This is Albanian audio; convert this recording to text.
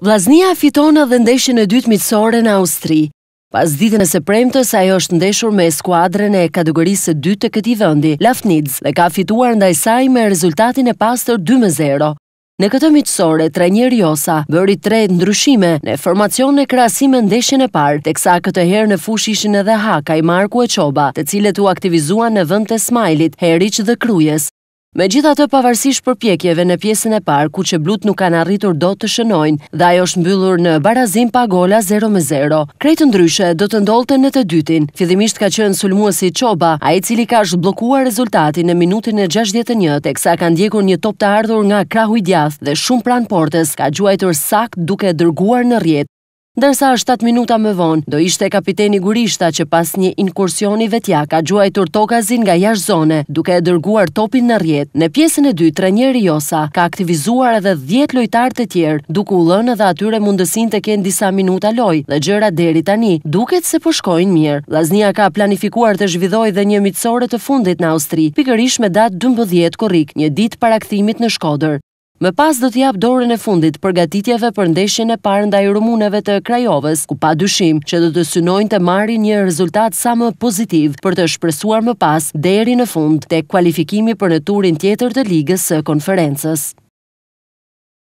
Vlaznia fiton edhe ndeshjen e dytë miqësore në Austri. Pas ditën e së premtës, ajo është ndeshur me skuadrën e kategorisë së dytë të këtij vendi, Lafnitz, dhe ka fituar ndaj saj me rezultatin e pastër 2-0. Në këtë miqësore, trajneri Josa bëri tre ndryshime në formacion e krahasim me ndeshjen e parë, teksa këtë herë në fush ishin edhe Haka i Marku e Çoba, të cilët u aktivizuan në vend të smajlit, heriq dhe Krujes. Me gjitha të pavarësish përpjekjeve në pjesën e parë, ku që blut nuk kanë arritur do të shënojnë dhe ajo është mbyllur në barazim pa gola 0-0. Kretë ndryshe do të ndolte në të dytin. Fidhimisht ka qënë sulmuësi Qoba, a i cili ka është blokuar rezultatin në minutin e 61, teksa ka ndjekur një top të ardhur nga krahu i djath dhe shumë pran portes ka gjuajtur sak duke dërguar në rjetë. Dërsa 7 minuta më vonë, do ishte kapiteni Gurishta që pas një inkursioni vetja ka gjuaj tërtokazin nga jash zone, duke e dërguar topin në rjetë. Në pjesën e dy, trenjeri Josa ka aktivizuar edhe 10 lojtarë të tjerë, duke u lënë edhe atyre mundësin të kenë disa minuta loj dhe gjëra deri tani, duket se përshkojnë po mirë. Laznia ka planifikuar të zhvidoj dhe një mitësore të fundit në Austri, pikërish me datë 12 korik, një ditë para këthimit në Shkoder. Më pas do t'jap dorën e fundit përgatitjeve për ndeshjen e parë ndaj rumuneve të Krajovës, ku pa dyshim që do të synojnë të marrin një rezultat sa më pozitiv për të shpresuar më pas deri në fund tek kualifikimi për në turin tjetër të ligës së konferencës.